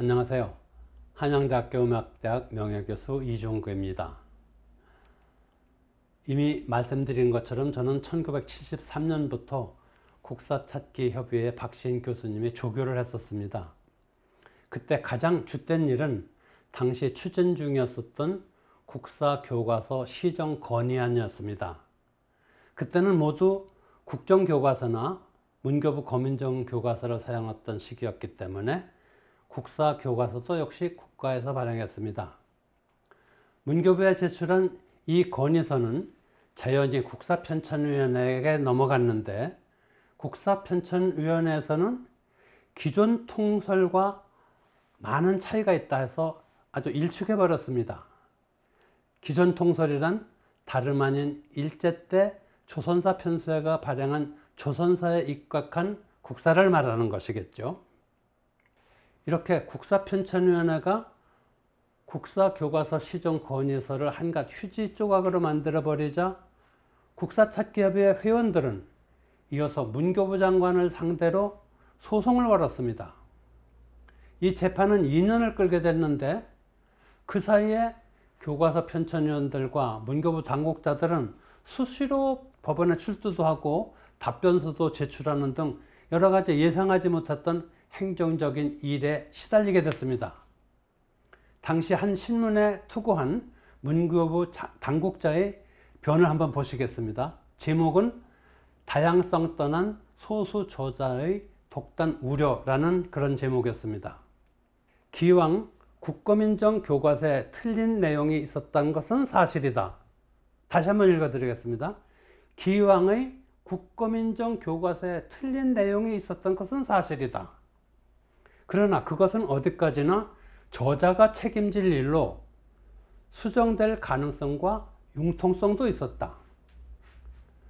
안녕하세요. 한양대학교 음악대학 명예교수 이종구입니다. 이미 말씀드린 것처럼 저는 1973년부터 국사찾기 협의회 박시인 교수님이 조교를 했었습니다. 그때 가장 주된 일은 당시 추진 중이었었던 국사 교과서 시정 건의안이었습니다. 그때는 모두 국정교과서나 문교부 거민정 교과서를 사용했던 시기였기 때문에 국사 교과서도 역시 국가에서 발행했습니다. 문교부에 제출한 이 건의서는 자연히 국사편찬위원회에게 넘어갔는데 국사편찬위원회에서는 기존 통설과 많은 차이가 있다 해서 아주 일축해 버렸습니다. 기존 통설이란 다름 아닌 일제 때 조선사 편수회가 발행한 조선사에 입각한 국사를 말하는 것이겠죠. 이렇게 국사편찬위원회가 국사교과서 시정 건의서를 한갓 휴지 조각으로 만들어버리자 국사찾기협의회 회원들은 이어서 문교부 장관을 상대로 소송을 걸었습니다. 이 재판은 2년을 끌게 됐는데 그 사이에 교과서 편찬위원들과 문교부 당국자들은 수시로 법원에 출두도 하고 답변서도 제출하는 등 여러 가지 예상하지 못했던 행정적인 일에 시달리게 됐습니다. 당시 한 신문에 투고한 문교부 당국자의 변을 한번 보시겠습니다. 제목은 다양성 떠난 소수 저자의 독단 우려라는 그런 제목이었습니다. 기왕 국가민정 교과서에 틀린 내용이 있었다는 것은 사실이다. 다시 한번 읽어드리겠습니다. 기왕의 국가민정 교과서에 틀린 내용이 있었던 것은 사실이다. 그러나 그것은 어디까지나 저자가 책임질 일로 수정될 가능성과 융통성도 있었다.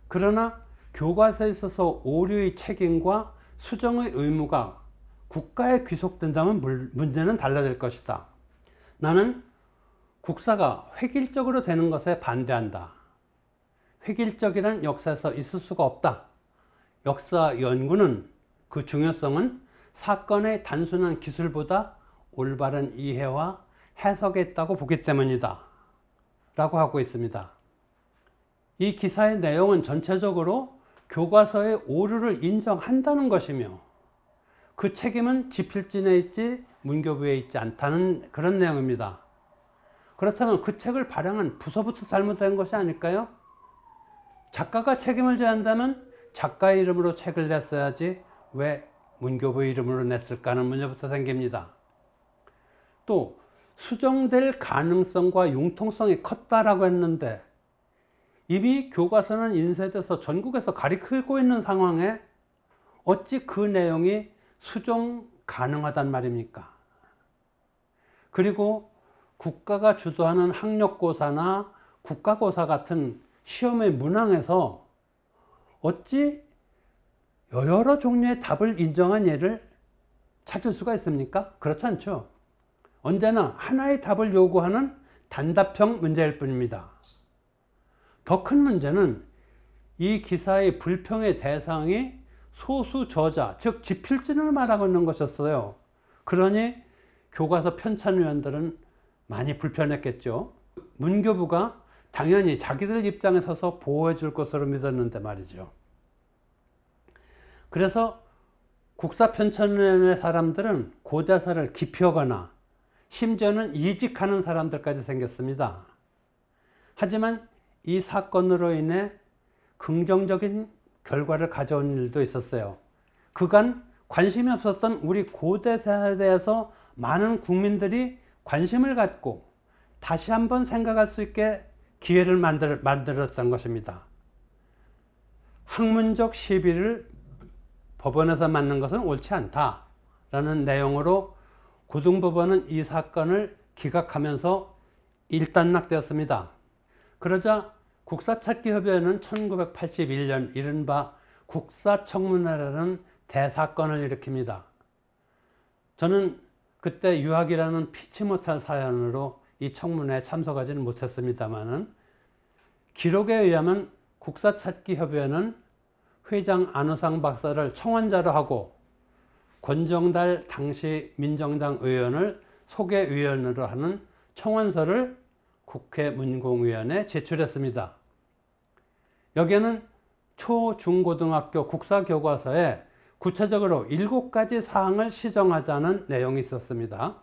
그러나 교과서에 있어서 오류의 책임과 수정의 의무가 국가에 귀속된다면 문제는 달라질 것이다. 나는 국사가 획일적으로 되는 것에 반대한다. 획일적이란 역사에서 있을 수가 없다. 역사 연구는 그 중요성은 사건의 단순한 기술보다 올바른 이해와 해석했다고 보기 때문이다. 라고 하고 있습니다. 이 기사의 내용은 전체적으로 교과서의 오류를 인정한다는 것이며 그 책임은 지필진에 있지 문교부에 있지 않다는 그런 내용입니다. 그렇다면 그 책을 발행한 부서부터 잘못된 것이 아닐까요? 작가가 책임을 져야 한다면 작가 이름으로 책을 냈어야지 왜 문교부 이름으로 냈을까 하는 문제부터 생깁니다. 또 수정될 가능성과 융통성이 컸다라고 했는데 이미 교과서는 인쇄돼서 전국에서 가리키고 있는 상황에 어찌 그 내용이 수정 가능하단 말입니까? 그리고 국가가 주도하는 학력고사나 국가고사 같은 시험의 문항에서 어찌 여러 종류의 답을 인정한 예를 찾을 수가 있습니까? 그렇지 않죠. 언제나 하나의 답을 요구하는 단답형 문제일 뿐입니다. 더 큰 문제는 이 기사의 불평의 대상이 소수 저자, 즉 지필진을 말하고 있는 것이었어요. 그러니 교과서 편찬위원들은 많이 불편했겠죠. 문교부가 당연히 자기들 입장에 서서 보호해 줄 것으로 믿었는데 말이죠. 그래서 국사 편찬의 위원 사람들은 고대사를 기피하거나 심지어는 이직하는 사람들까지 생겼습니다. 하지만 이 사건으로 인해 긍정적인 결과를 가져온 일도 있었어요. 그간 관심이 없었던 우리 고대사에 대해서 많은 국민들이 관심을 갖고 다시 한번 생각할 수 있게 기회를 만들, 만들었던 것입니다. 학문적 시비를 법원에서 맞는 것은 옳지 않다라는 내용으로 고등법원은 이 사건을 기각하면서 일단락되었습니다. 그러자 국사찾기협의회는 1981년 이른바 국사청문회라는 대사건을 일으킵니다. 저는 그때 유학이라는 피치 못할 사연으로 이 청문회에 참석하지는 못했습니다만 기록에 의하면 국사찾기협의회는 회장 안호상 박사를 청원자로 하고 권정달 당시 민정당 의원을 소개위원으로 하는 청원서를 국회 문공위원회에 제출했습니다. 여기에는 초, 중, 고등학교 국사교과서에 구체적으로 7가지 사항을 시정하자는 내용이 있었습니다.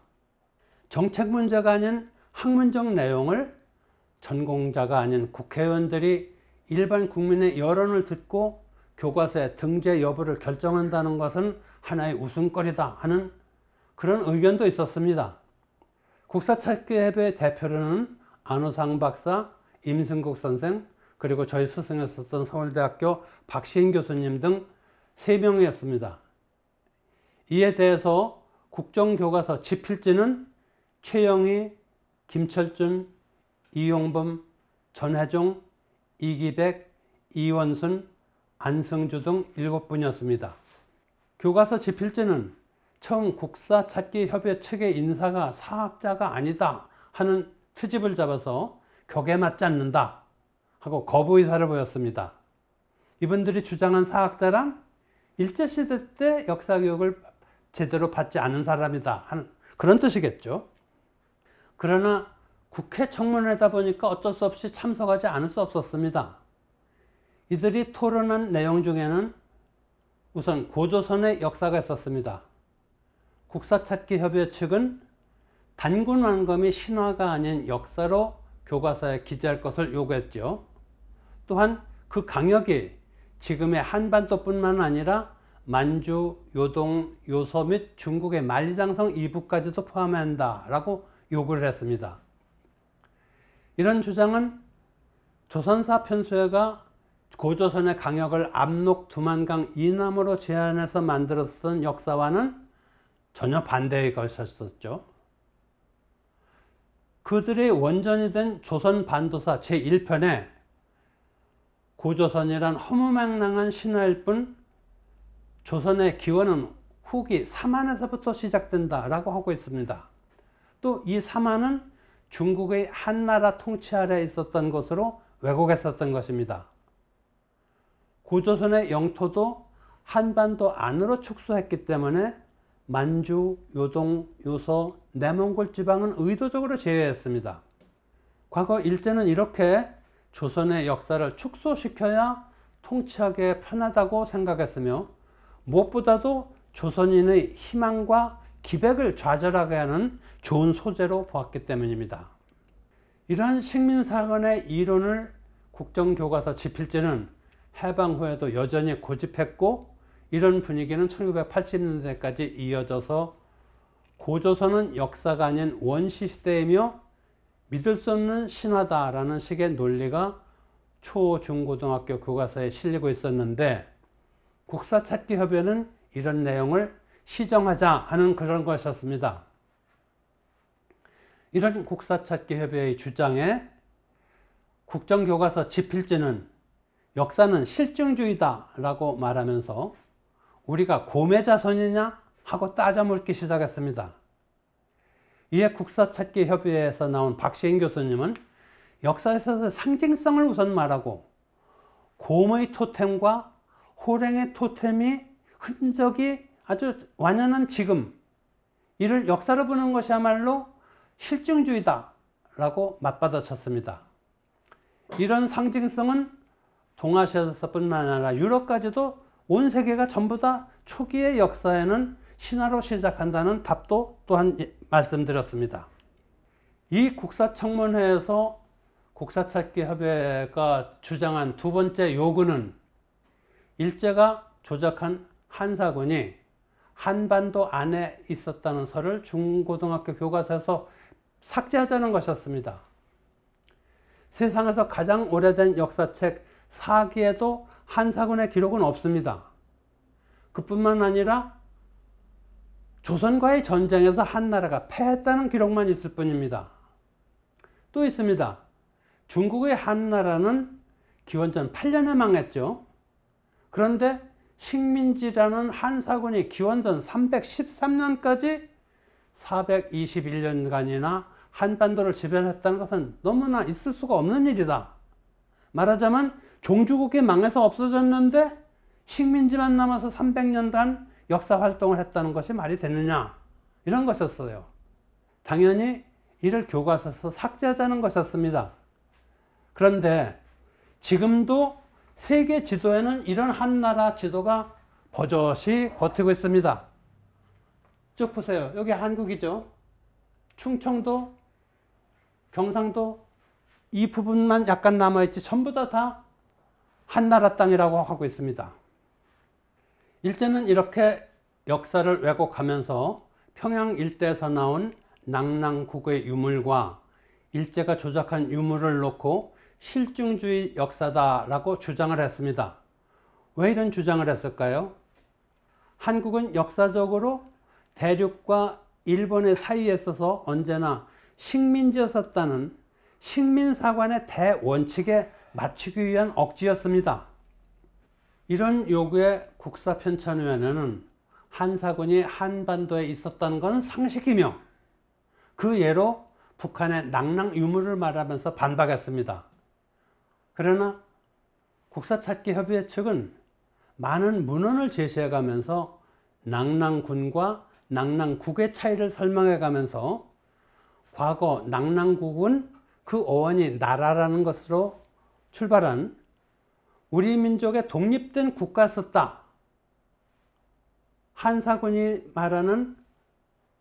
정책 문제가 아닌 학문적 내용을 전공자가 아닌 국회의원들이 일반 국민의 여론을 듣고 교과서의 등재 여부를 결정한다는 것은 하나의 웃음거리다 하는 그런 의견도 있었습니다. 국사철교협회 대표로는 안호상 박사, 임승국 선생, 그리고 저희 스승이었던 서울대학교 박시인 교수님 등 3명이었습니다. 이에 대해서 국정교과서 집필지는 최영희, 김철준, 이용범, 전혜종, 이기백, 이원순, 안성주 등 7분이었습니다. 교과서 집필지는 처음 국사찾기협회 측의 인사가 사학자가 아니다 하는 트집을 잡아서 격에 맞지 않는다 하고 거부 의사를 보였습니다. 이분들이 주장한 사학자란 일제시대 때 역사교육을 제대로 받지 않은 사람이다 하는 그런 뜻이겠죠. 그러나 국회 청문회다 보니까 어쩔 수 없이 참석하지 않을 수 없었습니다. 이들이 토론한 내용 중에는 우선 고조선의 역사가 있었습니다. 국사찾기 협의 측은 단군 왕검이 신화가 아닌 역사로 교과서에 기재할 것을 요구했죠. 또한 그 강역이 지금의 한반도뿐만 아니라 만주, 요동, 요소 및 중국의 만리장성 이북까지도 포함해야 한다라고 요구를 했습니다. 이런 주장은 조선사 편수회가 고조선의 강역을 압록 두만강 이남으로 제한해서 만들었던 역사와는 전혀 반대에 걸쳤었죠. 그들의 원전이 된 조선 반도사 제1편에 고조선이란 허무맹랑한 신화일 뿐 조선의 기원은 후기 사만에서부터 시작된다라고 하고 있습니다. 또 이 사만은 중국의 한나라 통치 아래 있었던 것으로 왜곡했었던 것입니다. 고조선의 영토도 한반도 안으로 축소했기 때문에 만주, 요동, 요서, 내몽골 지방은 의도적으로 제외했습니다. 과거 일제는 이렇게 조선의 역사를 축소시켜야 통치하기에 편하다고 생각했으며 무엇보다도 조선인의 희망과 기백을 좌절하게 하는 좋은 소재로 보았기 때문입니다. 이러한 식민사관의 이론을 국정교과서 지필지는 해방 후에도 여전히 고집했고 이런 분위기는 1980년대까지 이어져서 고조선은 역사가 아닌 원시 시대이며 믿을 수 없는 신화다라는 식의 논리가 초, 중, 고등학교 교과서에 실리고 있었는데 국사 찾기 협회는 이런 내용을 시정하자 하는 그런 것이었습니다. 이런 국사 찾기 협회의 주장에 국정교과서 집필지는 역사는 실증주의다라고 말하면서 우리가 고매자선이냐 하고 따져 물기 시작했습니다. 이에 국사찾기협의회에서 나온 박시인 교수님은 역사에서 상징성을 우선 말하고 곰의 토템과 호랭의 토템이 흔적이 아주 완연한 지금 이를 역사로 보는 것이야말로 실증주의다 라고 맞받아쳤습니다. 이런 상징성은 동아시아에서뿐만 아니라 유럽까지도 온 세계가 전부 다 초기의 역사에는 신화로 시작한다는 답도 또한 예, 말씀드렸습니다. 이 국사청문회에서 국사찾기 협회가 주장한 두 번째 요구는 일제가 조작한 한사군이 한반도 안에 있었다는 설을 중고등학교 교과서에서 삭제하자는 것이었습니다. 세상에서 가장 오래된 역사책 사기에도 한사군의 기록은 없습니다. 그뿐만 아니라 조선과의 전쟁에서 한나라가 패했다는 기록만 있을 뿐입니다. 또 있습니다. 중국의 한나라는 기원전 8년에 망했죠. 그런데 식민지라는 한사군이 기원전 313년까지 421년간이나 한반도를 지배했다는 것은 너무나 있을 수가 없는 일이다. 말하자면 종주국이 망해서 없어졌는데 식민지만 남아서 300년간 역사 활동을 했다는 것이 말이 되느냐 이런 것이었어요. 당연히 이를 교과서에서 삭제하자는 것이었습니다. 그런데 지금도 세계 지도에는 이런 한 나라 지도가 버젓이 버티고 있습니다. 쭉 보세요. 여기 한국이죠. 충청도, 경상도 이 부분만 약간 남아있지 전부 다다 한나라 땅이라고 하고 있습니다. 일제는 이렇게 역사를 왜곡하면서 평양 일대에서 나온 낭랑국의 유물과 일제가 조작한 유물을 놓고 실증주의 역사다라고 주장을 했습니다. 왜 이런 주장을 했을까요? 한국은 역사적으로 대륙과 일본의 사이에 있어서 언제나 식민지였었다는 식민사관의 대원칙에 맞추기 위한 억지였습니다. 이런 요구의 국사편찬위원회는 한사군이 한반도에 있었다는 건 상식이며 그 예로 북한의 낙랑 유무를 말하면서 반박했습니다. 그러나 국사찾기협의회 측은 많은 문헌을 제시해가면서 낙랑군과 낙랑국의 차이를 설명해가면서 과거 낙랑국은 그 어원이 나라라는 것으로 출발은 우리 민족의 독립된 국가였었다. 한사군이 말하는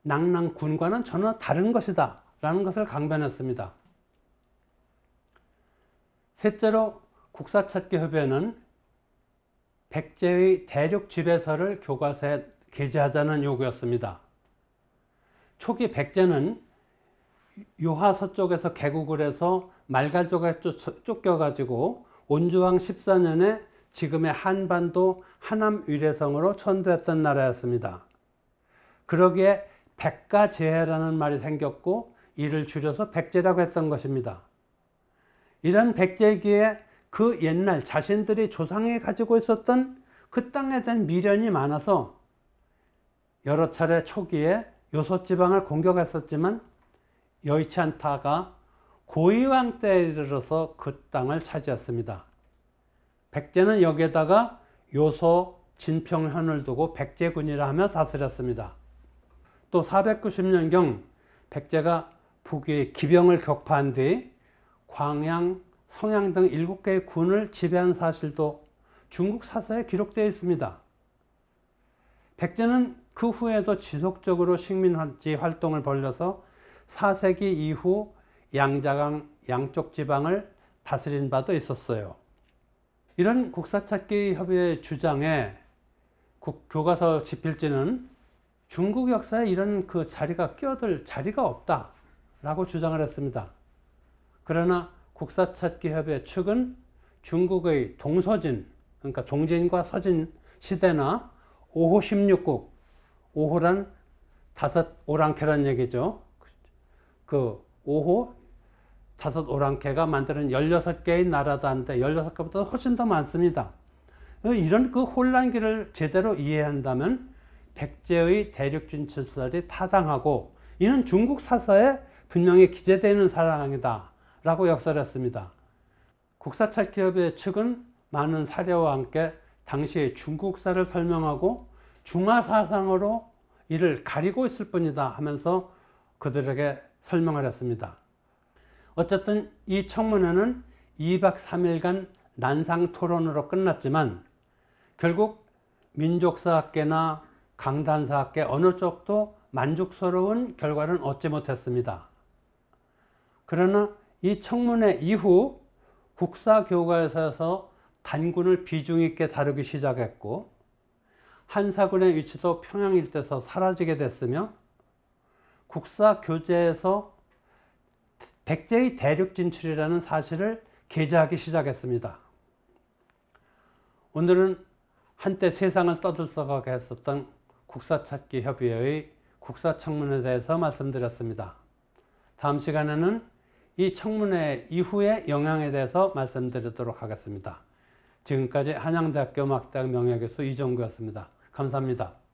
낭랑군과는 전혀 다른 것이다. 라는 것을 강변했습니다. 셋째로 국사찾기 협회는 백제의 대륙 지배서를 교과서에 게재하자는 요구였습니다. 초기 백제는 요하 서쪽에서 개국을 해서 말갈조가 쫓겨가지고 온주왕 14년에 지금의 한반도 하남 위례성으로 천도했던 나라였습니다. 그러기에 백가재라는 말이 생겼고 이를 줄여서 백제라고 했던 것입니다. 이런 백제기에 그 옛날 자신들이 조상이 가지고 있었던 그 땅에 대한 미련이 많아서 여러 차례 초기에 요소지방을 공격했었지만 여의치 않다가 고위왕 때에 이르러서 그 땅을 차지했습니다. 백제는 여기에다가 요소, 진평현을 두고 백제군이라 하며 다스렸습니다. 또 490년경 백제가 북위의 기병을 격파한 뒤 광양, 성양 등 7개의 군을 지배한 사실도 중국 사서에 기록되어 있습니다. 백제는 그 후에도 지속적으로 식민지 활동을 벌려서 4세기 이후 양자강 양쪽 지방을 다스린 바도 있었어요. 이런 국사찾기 협의회 주장에 국, 교과서 집필지는 중국 역사에 이런 그 자리가 끼어들 자리가 없다 라고 주장을 했습니다. 그러나 국사찾기협의 측은 중국의 동서진, 그러니까 동진과 서진 시대나 5호 16국, 5호란 다섯 오랑캐란 얘기죠. 그 5호 다섯 오랑캐가 만드는 16개의 나라다는데 16개보다 훨씬 더 많습니다. 이런 그 혼란기를 제대로 이해한다면 백제의 대륙 진출설이 타당하고 이는 중국 사서에 분명히 기재되는 사항이다 라고 역설했습니다. 국사찰 기업의 측은 많은 사료와 함께 당시의 중국사를 설명하고 중화사상으로 이를 가리고 있을 뿐이다 하면서 그들에게 설명하였습니다. 어쨌든 이 청문회는 2박 3일간 난상 토론으로 끝났지만 결국 민족사학계나 강단사학계 어느 쪽도 만족스러운 결과는 얻지 못했습니다. 그러나 이 청문회 이후 국사교과에서 단군을 비중 있게 다루기 시작했고 한사군의 위치도 평양 일대에서 사라지게 됐으며 국사 교재에서 백제의 대륙 진출이라는 사실을 게재하기 시작했습니다. 오늘은 한때 세상을 떠들썩하게 했었던 국사찾기 협의회의 국사청문회에 대해서 말씀드렸습니다. 다음 시간에는 이 청문회 이후의 영향에 대해서 말씀드리도록 하겠습니다. 지금까지 한양대학교 음대학 명예교수 이정구였습니다. 감사합니다.